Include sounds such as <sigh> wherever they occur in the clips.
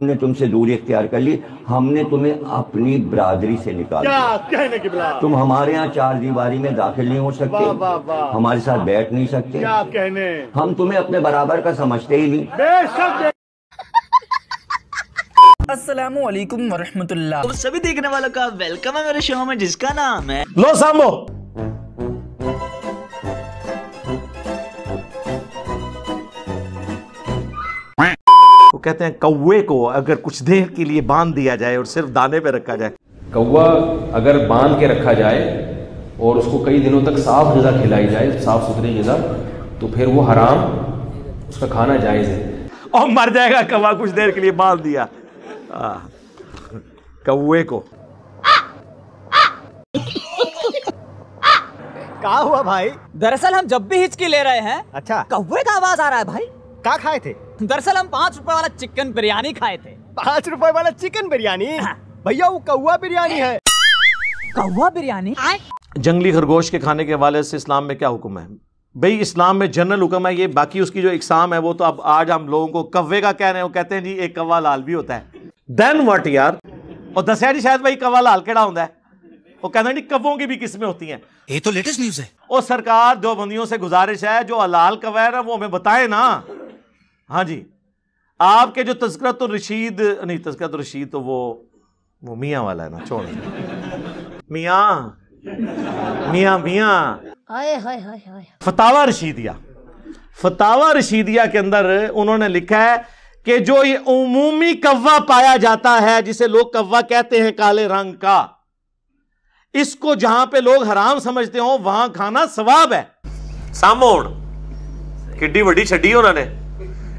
हमने तुमसे दूरी इख्तियार कर ली हमने तुम्हें अपनी बरादरी से निकाला कहने की तुम हमारे यहाँ चार दीवारी में दाखिल नहीं हो सकते बा, बा, हमारे साथ बैठ नहीं सकते क्या कहने हम तुम्हें अपने बराबर का समझते ही नहीं असलम वरहमतुल्ला सभी देखने वालों का वेलकम है मेरे शो में जिसका नाम है लो सामो वो कहते हैं कौवे को अगर कुछ देर के लिए बांध दिया जाए और सिर्फ दाने पे रखा जाए कौवा अगर बांध के रखा जाए और उसको कई दिनों तक साफ गज़ा खिलाई जाए साफ सुथरी गज़ा तो फिर वो हराम उसका खाना जायज़ है और मर जाएगा कौवा कुछ देर के लिए बांध दिया कौए को कहा हुआ भाई दरअसल हम जब भी हिचकी ले रहे हैं अच्छा कौवे का आवाज आ रहा है भाई क्या खाए थे दरअसल हम पाँच रुपए वाला चिकन बिरयानी खाए थे पाँच रुपए वाला चिकन बिरयानी हाँ। भैया वो कौआ बिरयानी है कौआ बिरयानी जंगली खरगोश के खाने के हवाले से इस्लाम में क्या हुक्म है भाई इस्लाम में जनरल हुक्म है ये बाकी उसकी जो इकसाम है वो तो अब आज हम लोगों को कव्वे का कह रहे हो कहते हैं जी एक कव्वा लाल भी होता है देन वट यार और दसिया जी शायद भाई कव्वा लाल कड़ा होता है वो कहते हैं जी कव्वों की भी किस्में होती हैं ये तो लेटेस्ट न्यूज़ है और सरकार दो बंदियों से गुजारिश है जो अलाल कवा है ना वो हमें बताए ना हाँ जी आपके जो तस्करा तो रशीद नहीं तस्करा तो रशीद तो वो वो मियाँ वाला है ना छोड़ मियाँ मियाँ मियाँ फतावा रशीदिया फतावा रशीदिया के अंदर उन्होंने लिखा है कि जो ये उमूमी कव्वा पाया जाता है जिसे लोग कव्वा कहते हैं काले रंग का इसको जहां पे लोग हराम समझते हो वहां खाना सवाब है सामोड़ किड्डी वड्डी छड़ी उन्होंने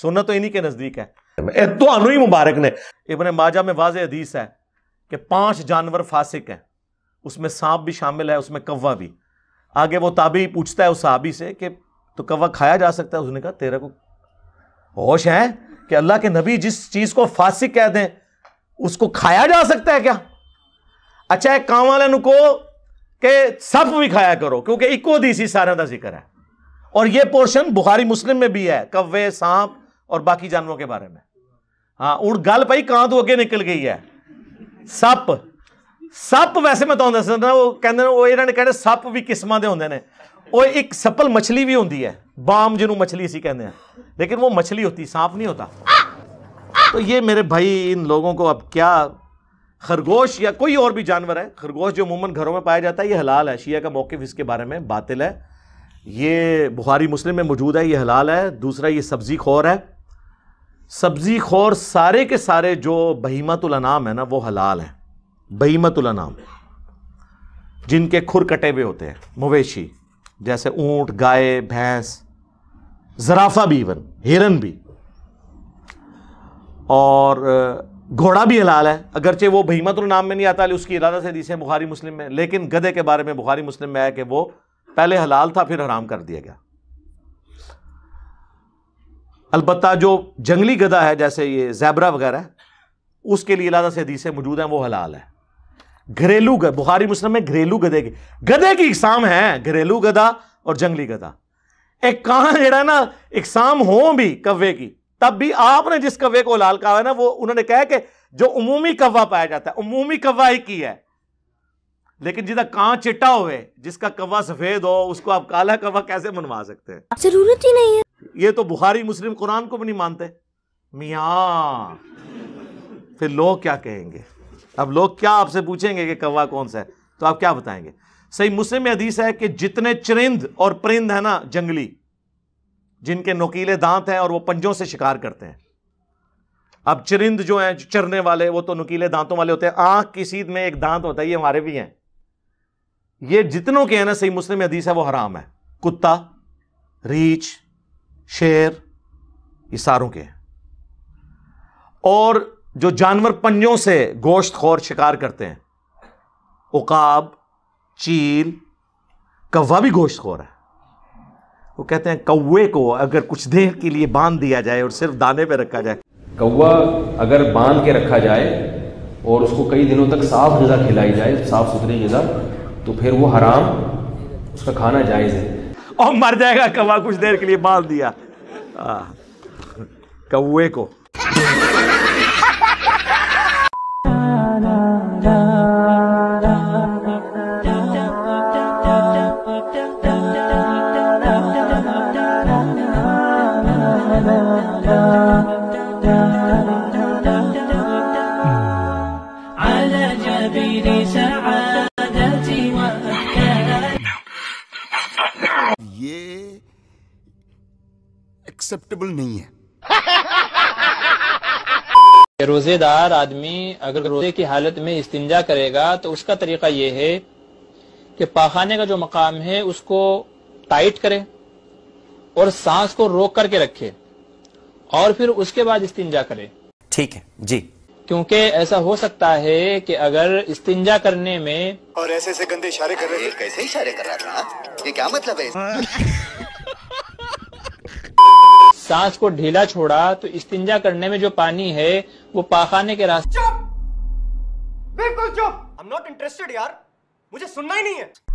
सुनत तो इन्हीं के नज़दीक है तो ही मुबारक ने इबन माजा में वाज हदीस है कि पांच जानवर फासिक हैं उसमें सांप भी शामिल है उसमें कौवा भी आगे वो ताबी पूछता है उस साबी से कि तो कौवा खाया जा सकता है उसने कहा तेरे को होश है कि अल्लाह के नबी जिस चीज़ को फासिक कह दें उसको खाया जा सकता है क्या अच्छा है काम वाले को के सप भी खाया करो क्योंकि इको दी सी का जिक्र है और ये पोर्शन बुखारी मुस्लिम में भी है कव्वे सांप और बाकी जानवरों के बारे में हाँ उड़ गल पाई कां तो अगे निकल गई है सप सप वैसे मैं तो दस ਉਹ वो कहें ਉਹ कहने सप भी किस्म के होंगे ने वो एक सप्पल मछली भी होंगी है बाम जिन्हों मछली ਅਸੀਂ कहते हैं लेकिन वो मछली होती सांप नहीं होता तो ये मेरे भाई इन लोगों को अब क्या खरगोश या कोई और भी जानवर है खरगोश जो अमूमन घरों में पाया जाता है ये हलाल है शिया का मौकफ इसके बारे में बातिल है ये बुहारी मुस्लिम में मौजूद है ये हलाल है दूसरा ये सब्ज़ी खोर है सब्जी खोर सारे के सारे जो बहीमतुलनाम है ना वो हलाल हैं बहीमतुलनाम जिनके खुर कटे हुए होते हैं मवेशी जैसे ऊंट गाय भैंस जराफा भी इवन हिरन भी और घोड़ा भी हलाल है अगरचे वो बहीमतुल नाम में नहीं आता उसकी इरादा से दी से बुखारी मुस्लिम में लेकिन गधे के बारे में बुखारी मुस्लिम में आया कि वो पहले हलाल था फिर हराम कर दिया गया अलबत् जो जंगली गधा है जैसे ये जैबरा वगैरह उसके लिए लादा से हदीसें मौजूद हैं वो हलाल है घरेलू गद बुखारी मुस्लिम में घरेलू गधे की गधे की इकसाम है घरेलू गधा और जंगली गधा एक कहा जरा ना इकसाम हो भी कव्वे की तब भी आपने जिस कव्वे को लाल कहा है ना वो उन्होंने कहा कि जो उमूमी कव्वा पाया जाता है उमूमी कव्वा ही की है लेकिन जिदा कां चिट्टा होवे जिसका कव्वा सफेद हो उसको आप काला कव्वा कैसे मनवा सकते हैं जरूरत ही नहीं है ये तो बुखारी मुस्लिम कुरान को भी नहीं मानते मिया फिर लोग क्या कहेंगे अब लोग क्या आपसे पूछेंगे कि कौवा कौन सा है तो आप क्या बताएंगे सही मुस्लिम हदीस है कि जितने चरिंद और परिंद है ना जंगली जिनके नोकीले दांत हैं और वो पंजों से शिकार करते हैं अब चरिंद जो हैं चरने वाले वो तो नुकीले दांतों वाले होते हैं आंख की सीध में एक दांत होता है ये हमारे भी हैं ये जितनों के हैं ना सही मुस्लिम हदीस है वो हराम है कुत्ता रीछ शेर ये सारों के और जो जानवर पंजों से गोश्त खोर शिकार करते हैं उकाब चील कौवा भी गोश्त खोर है वो कहते हैं कौवे को अगर कुछ देर के लिए बांध दिया जाए और सिर्फ दाने पे रखा जाए कौवा अगर बांध के रखा जाए और उसको कई दिनों तक साफ गज़ा खिलाई जाए साफ़ सुथरी गज़ा तो फिर वो हराम उसका खाना जायज़ है और मर जाएगा कौवा कुछ देर के लिए बांध दिया कौए को एक्सेप्टेबल नहीं है रोजेदार आदमी अगर रोजे की हालत में इस्तिंजा करेगा तो उसका तरीका यह है कि पाखाने का जो मकाम है उसको टाइट करे और सांस को रोक करके रखे और फिर उसके बाद इस्तिंजा करे ठीक है जी क्योंकि ऐसा हो सकता है कि अगर इस्तिंजा करने में और ऐसे ऐसे गंदे इशारे कर रहे हैं कैसे इशारे कर रहा था ये क्या मतलब है <laughs> <laughs> सांस को ढीला छोड़ा तो इस्तिंजा करने में जो पानी है वो पाखाने के रास्ते बिल्कुल चुप आई एम नॉट इंटरेस्टेड यार मुझे सुनना ही नहीं है